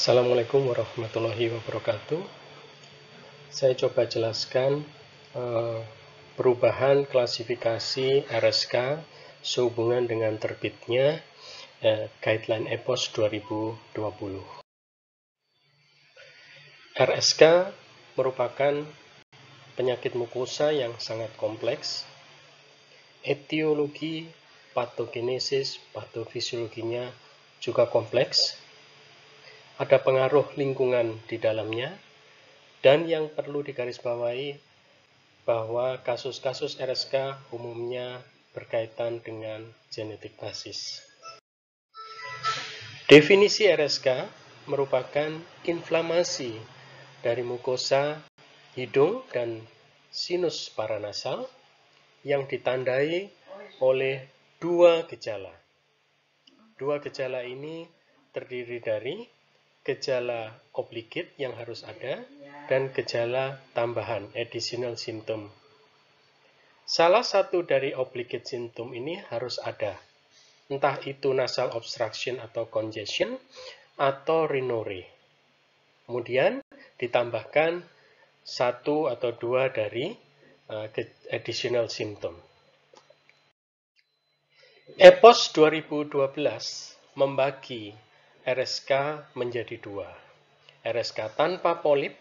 Assalamualaikum warahmatullahi wabarakatuh. Saya coba jelaskan eh, perubahan klasifikasi RSK sehubungan dengan terbitnya eh, Guideline EPOS 2020. RSK merupakan penyakit mukosa yang sangat kompleks. Etiologi, patogenesis, patofisiologinya juga kompleks ada pengaruh lingkungan di dalamnya. Dan yang perlu digarisbawahi bahwa kasus-kasus RSK umumnya berkaitan dengan genetik basis. Definisi RSK merupakan inflamasi dari mukosa hidung dan sinus paranasal yang ditandai oleh dua gejala. Dua gejala ini terdiri dari gejala obligate yang harus ada, dan gejala tambahan, additional symptom. Salah satu dari obligate symptom ini harus ada, entah itu nasal obstruction atau congestion, atau rinore. Kemudian ditambahkan satu atau dua dari eh, additional symptom. EPOS 2012 membagi RSK menjadi dua, RSK tanpa polip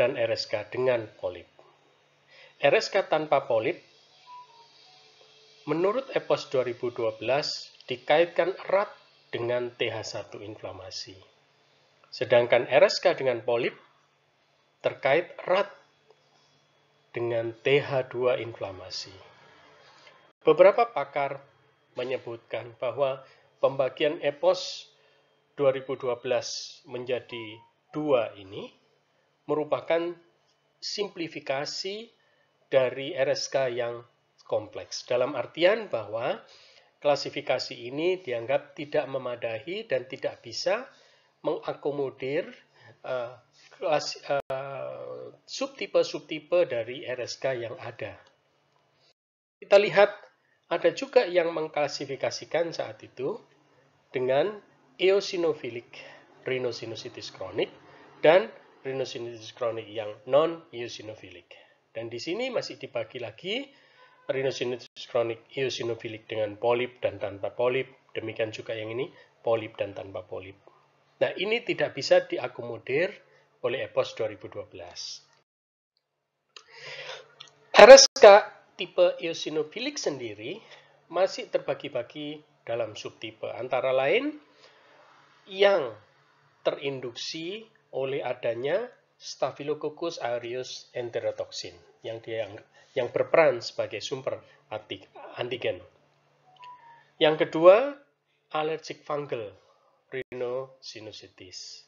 dan RSK dengan polip. RSK tanpa polip menurut EPOS 2012 dikaitkan erat dengan TH1 inflamasi. Sedangkan RSK dengan polip terkait erat dengan TH2 inflamasi. Beberapa pakar menyebutkan bahwa pembagian EPOS 2012 menjadi dua ini merupakan simplifikasi dari RSK yang kompleks. Dalam artian bahwa klasifikasi ini dianggap tidak memadahi dan tidak bisa mengakomodir uh, eh, klas, uh, eh, subtipe dari RSK yang ada. Kita lihat ada juga yang mengklasifikasikan saat itu dengan eosinophilic rhinosinusitis kronik dan rhinosinusitis kronik yang non eosinophilic. Dan di sini masih dibagi lagi rhinosinusitis kronik eosinophilic dengan polip dan tanpa polip. Demikian juga yang ini polip dan tanpa polip. Nah, ini tidak bisa diakomodir oleh EPOS 2012. RSK tipe eosinophilic sendiri masih terbagi-bagi dalam subtipe antara lain yang terinduksi oleh adanya Staphylococcus aureus enterotoxin yang dia yang, yang berperan sebagai sumber antigen. Yang kedua, allergic fungal rhinosinusitis.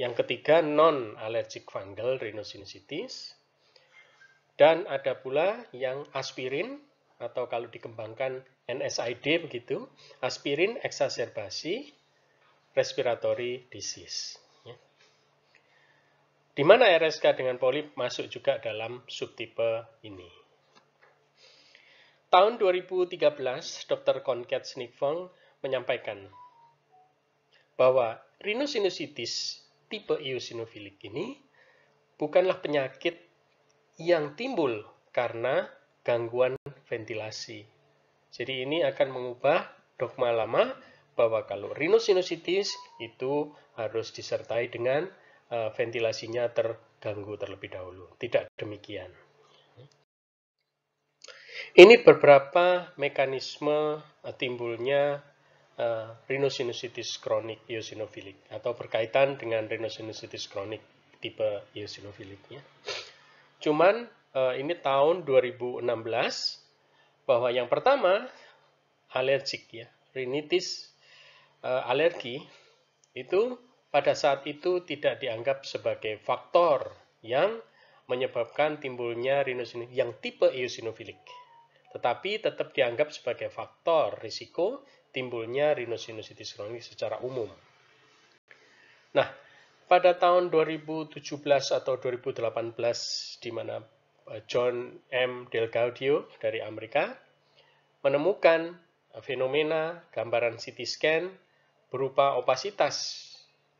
Yang ketiga, non-allergic fungal rhinosinusitis. Dan ada pula yang aspirin atau kalau dikembangkan NSID begitu, aspirin eksacerbasi respiratory disease. Ya. Di mana RSK dengan polip masuk juga dalam subtipe ini. Tahun 2013, Dr. Konkat Snifong menyampaikan bahwa rhinosinusitis tipe eosinofilik ini bukanlah penyakit yang timbul karena gangguan ventilasi. Jadi ini akan mengubah dogma lama bahwa kalau rhinosinusitis itu harus disertai dengan uh, ventilasinya terganggu terlebih dahulu. Tidak demikian. Ini beberapa mekanisme eh, timbulnya uh, rhinosinusitis kronik eosinofilik atau berkaitan dengan rhinosinusitis kronik tipe eosinofiliknya. Cuman uh, ini tahun 2016 bahwa yang pertama alergik ya, rinitis Eh, alergi itu pada saat itu tidak dianggap sebagai faktor yang menyebabkan timbulnya rhinosinusitis yang tipe eosinofilik. Tetapi tetap dianggap sebagai faktor risiko timbulnya rhinosinusitis kronik secara umum. Nah, pada tahun 2017 atau 2018 di mana eh, John M. Delgaudio dari Amerika menemukan fenomena gambaran CT scan berupa opasitas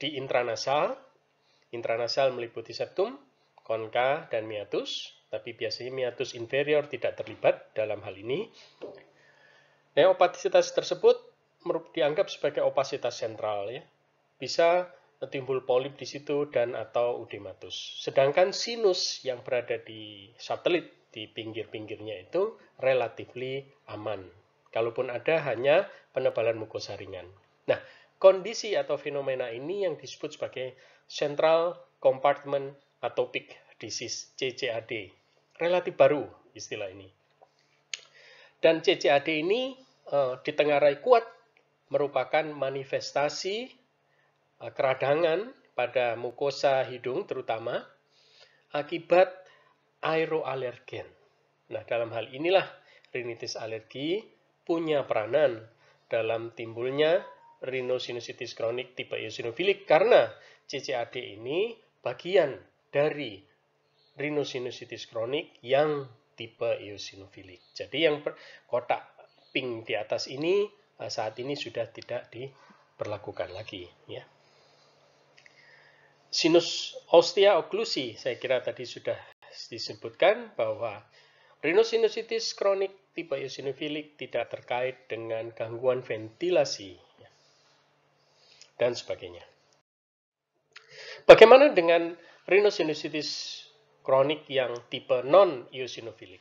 di intranasal. Intranasal meliputi septum, konka, dan miatus, tapi biasanya miatus inferior tidak terlibat dalam hal ini. opasitas tersebut dianggap sebagai opasitas sentral ya. Bisa timbul polip di situ dan atau udematus. Sedangkan sinus yang berada di satelit di pinggir-pinggirnya itu relatif aman. Kalaupun ada hanya penebalan mukosa ringan. Nah, kondisi atau fenomena ini yang disebut sebagai Central Compartment Atopic Disease, CCAD. Relatif baru istilah ini. Dan CCAD ini eh, ditengarai kuat merupakan manifestasi eh, keradangan pada mukosa hidung terutama akibat aeroalergen. Nah, dalam hal inilah rinitis alergi punya peranan dalam timbulnya rhinosinusitis kronik tipe eosinofilik karena CCAD ini bagian dari rhinosinusitis kronik yang tipe eosinofilik. Jadi yang kotak pink di atas ini eh, saat ini sudah tidak diperlakukan lagi ya. Sinus ostia oklusi, saya kira tadi sudah disebutkan bahwa rhinosinusitis kronik tipe eosinofilik tidak terkait dengan gangguan ventilasi dan sebagainya. Bagaimana dengan rhinosinusitis kronik yang tipe non-eosinofilik?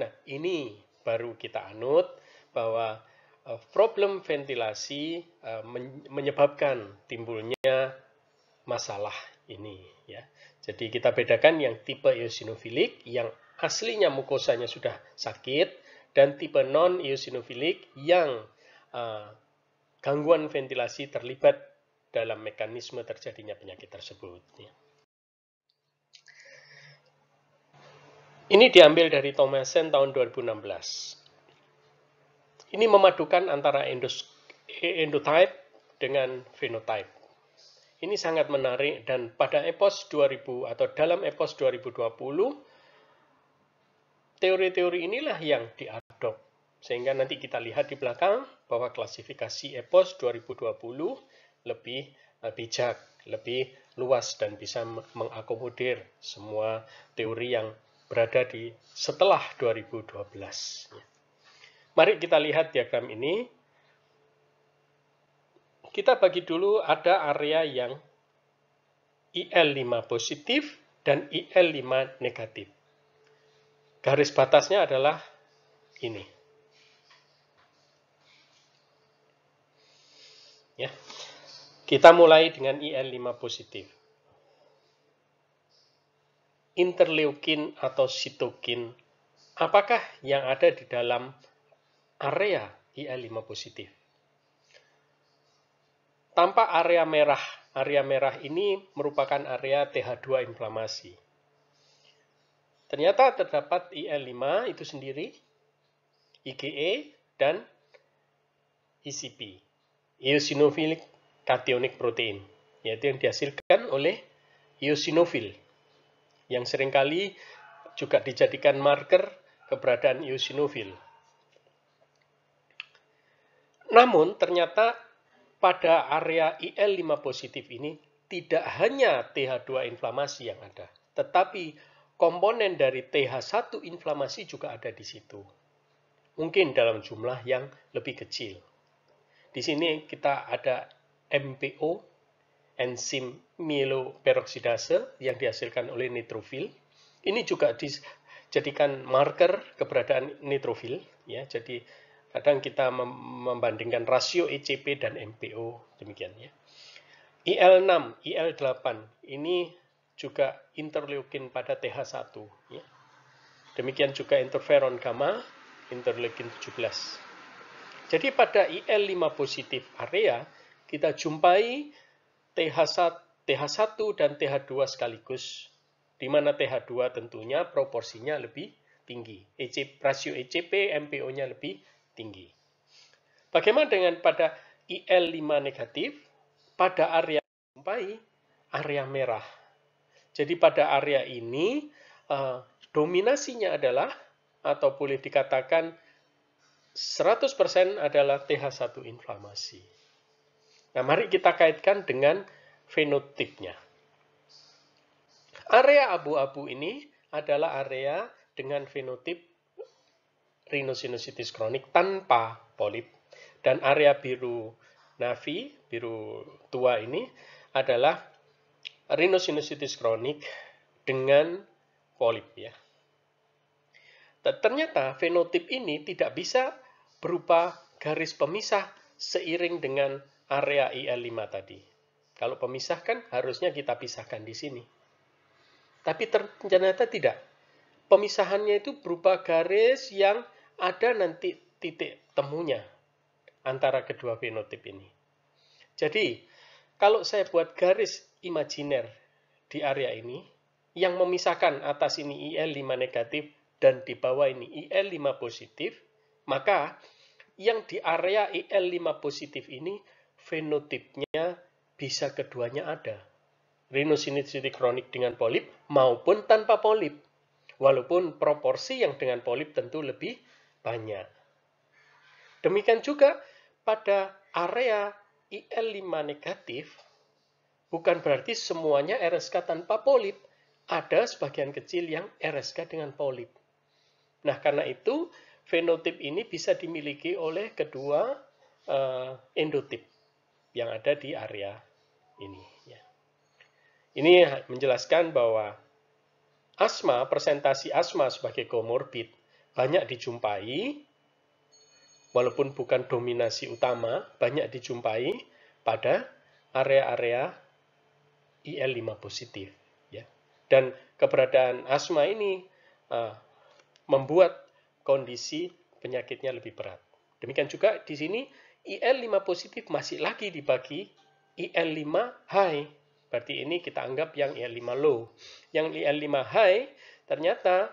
Nah, ini baru kita anut bahwa eh, problem ventilasi eh, menyebabkan timbulnya masalah ini ya. Jadi kita bedakan yang tipe eosinofilik yang aslinya mukosanya sudah sakit dan tipe non eosinofilik yang uh, gangguan ventilasi terlibat dalam mekanisme terjadinya penyakit tersebut. Ya. Ini diambil dari Thomasen tahun 2016. Ini memadukan antara endotype dengan phenotype. Ini sangat menarik dan pada EPOS 2000 atau dalam EPOS 2020 teori-teori inilah yang diadop. Sehingga nanti kita lihat di belakang bahwa klasifikasi EPOS 2020 lebih eh, bijak, lebih luas dan bisa mengakomodir semua teori yang berada di setelah 2012. Mari kita lihat diagram ini. Kita bagi dulu ada area yang IL5 positif dan IL5 negatif. Garis batasnya adalah ini. Ya. Kita mulai dengan IL5 positif. Interleukin atau sitokin, apakah yang ada di dalam area IL5 positif? Tanpa area merah. Area merah ini merupakan area TH2 inflamasi. Ternyata terdapat IL5 itu sendiri, IgE, dan ICP, eosinophilic Kationik protein, yaitu yang dihasilkan oleh eosinofil, yang seringkali juga dijadikan marker keberadaan eosinofil. Namun ternyata pada area IL5 positif ini tidak hanya TH2 inflamasi yang ada, tetapi komponen dari TH1 inflamasi juga ada di situ. Mungkin dalam jumlah yang lebih kecil. Di sini kita ada MPO, enzim mieloperoksidase yang dihasilkan oleh nitrofil. Ini juga dijadikan marker keberadaan nitrofil. Ya, jadi kadang kita membandingkan rasio ECP dan MPO demikian ya. IL6, IL8 ini juga interleukin pada TH1 ya. Demikian juga interferon gamma, interleukin 17. Jadi pada IL5 positif area kita jumpai TH1, TH1 dan TH2 sekaligus, di mana TH2 tentunya proporsinya lebih tinggi. EC, rasio ECP MPO-nya lebih tinggi. Bagaimana dengan pada IL5 negatif? Pada area jumpai area merah. Jadi pada area ini eh, dominasinya adalah atau boleh dikatakan 100% adalah TH1 inflamasi. Nah, mari kita kaitkan dengan fenotipnya. Area abu-abu ini adalah area dengan fenotip rhinosinusitis kronik tanpa polip. Dan area biru navi, biru tua ini adalah rhinosinusitis kronik dengan polip ya. Ternyata fenotip ini tidak bisa berupa garis pemisah seiring dengan area IL5 tadi. Kalau pemisahkan, harusnya kita pisahkan di sini. Tapi ternyata tidak. Pemisahannya itu berupa garis yang ada nanti titik temunya antara kedua fenotip ini. Jadi, kalau saya buat garis imajiner di area ini, yang memisahkan atas ini IL5 negatif dan di bawah ini IL5 positif, maka yang di area IL5 positif ini fenotipnya bisa keduanya ada. Rhinosinusitis kronik dengan polip maupun tanpa polip. Walaupun proporsi yang dengan polip tentu lebih banyak. Demikian juga pada area IL5 negatif, bukan berarti semuanya RSK tanpa polip. Ada sebagian kecil yang RSK dengan polip. Nah, karena itu fenotip ini bisa dimiliki oleh kedua uh, endotip yang ada di area ini. Ya. Ini menjelaskan bahwa asma, presentasi asma sebagai komorbid banyak dijumpai, walaupun bukan dominasi utama, banyak dijumpai pada area-area IL5 positif. Ya. Dan keberadaan asma ini uh, membuat kondisi penyakitnya lebih berat. Demikian juga di sini IL5 positif masih lagi dibagi IL5 high. Berarti ini kita anggap yang IL5 low. Yang IL5 high ternyata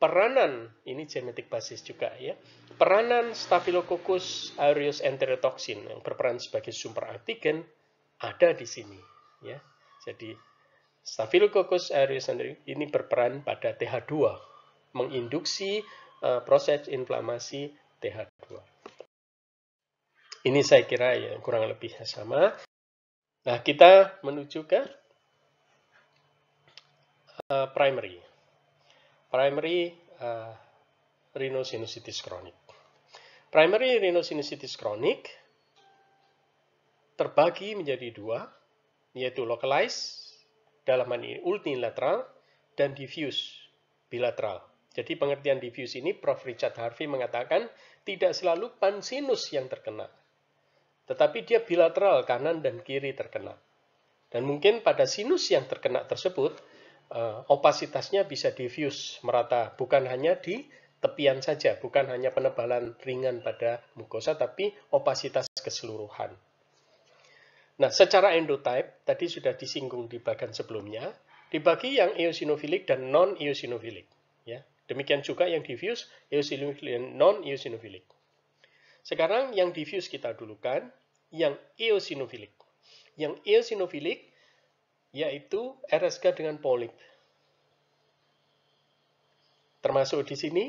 peranan, ini genetik basis juga ya, peranan Staphylococcus aureus enterotoxin yang berperan sebagai sumber antigen ada di sini. ya. Jadi Staphylococcus aureus ini berperan pada TH2, menginduksi uh, proses inflamasi TH2. Ini saya kira ya kurang lebih sama. Nah, kita menuju ke uh, primary. Primary uh, rhinosinusitis kronik. Primary rhinosinusitis kronik terbagi menjadi dua, yaitu localized dalaman ini ultilateral, dan diffuse bilateral. Jadi pengertian diffuse ini Prof. Richard Harvey mengatakan tidak selalu pansinus yang terkena, tetapi dia bilateral kanan dan kiri terkena. Dan mungkin pada sinus yang terkena tersebut, eh, opasitasnya bisa diffuse merata, bukan hanya di tepian saja, bukan hanya penebalan ringan pada mukosa, tapi opasitas keseluruhan. Nah, secara endotype, tadi sudah disinggung di bagian sebelumnya, dibagi yang eosinofilik dan non-eosinofilik. Ya, demikian juga yang diffuse, eosinofilik dan non-eosinofilik. Sekarang yang diffuse kita dulukan, yang eosinofilik. Yang eosinofilik yaitu RSK dengan polip. Termasuk di sini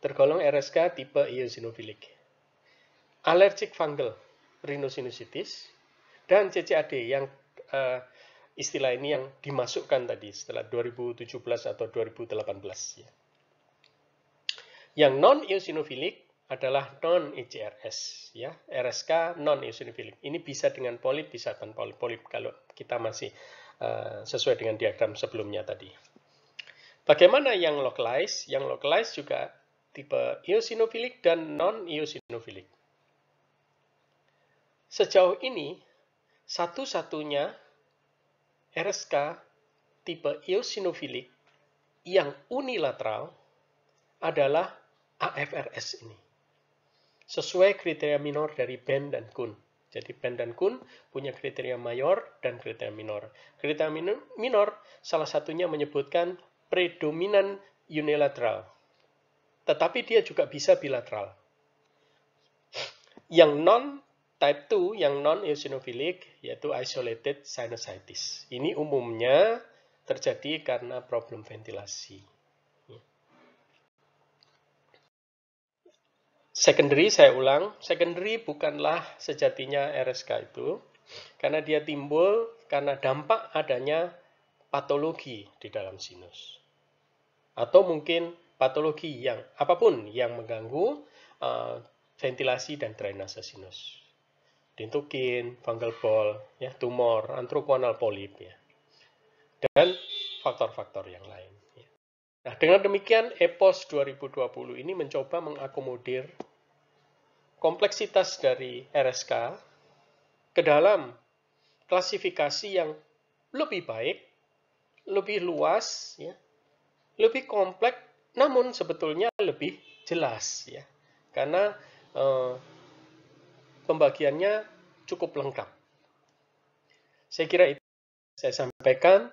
tergolong RSK tipe eosinofilik. Allergic fungal rhinosinusitis dan CCAD yang uh, istilah ini yang dimasukkan tadi setelah 2017 atau 2018 ya. Yang non eosinofilik adalah non ICRS ya RSK non eosinofilik ini bisa dengan polip bisa tanpa polip, polip kalau kita masih uh, sesuai dengan diagram sebelumnya tadi bagaimana yang localized yang localized juga tipe eosinofilik dan non eosinofilik sejauh ini satu-satunya RSK tipe eosinofilik yang unilateral adalah AFRS ini sesuai kriteria minor dari Ben dan Kun. Jadi Ben dan Kun punya kriteria mayor dan kriteria minor. Kriteria minor salah satunya menyebutkan predominan unilateral. Tetapi dia juga bisa bilateral. Yang non type 2, yang non eosinophilic yaitu isolated sinusitis. Ini umumnya terjadi karena problem ventilasi. Secondary, saya ulang, secondary bukanlah sejatinya RSK itu, karena dia timbul karena dampak adanya patologi di dalam sinus. Atau mungkin patologi yang apapun yang mengganggu uh, ventilasi dan drainase sinus. Dintukin, fungal ball, ya, tumor, antroponal polip, ya, dan faktor-faktor yang lain. Nah, dengan demikian EPOS 2020 ini mencoba mengakomodir kompleksitas dari RSK ke dalam klasifikasi yang lebih baik, lebih luas, ya, lebih kompleks, namun sebetulnya lebih jelas, ya, karena eh, pembagiannya cukup lengkap. Saya kira itu saya sampaikan.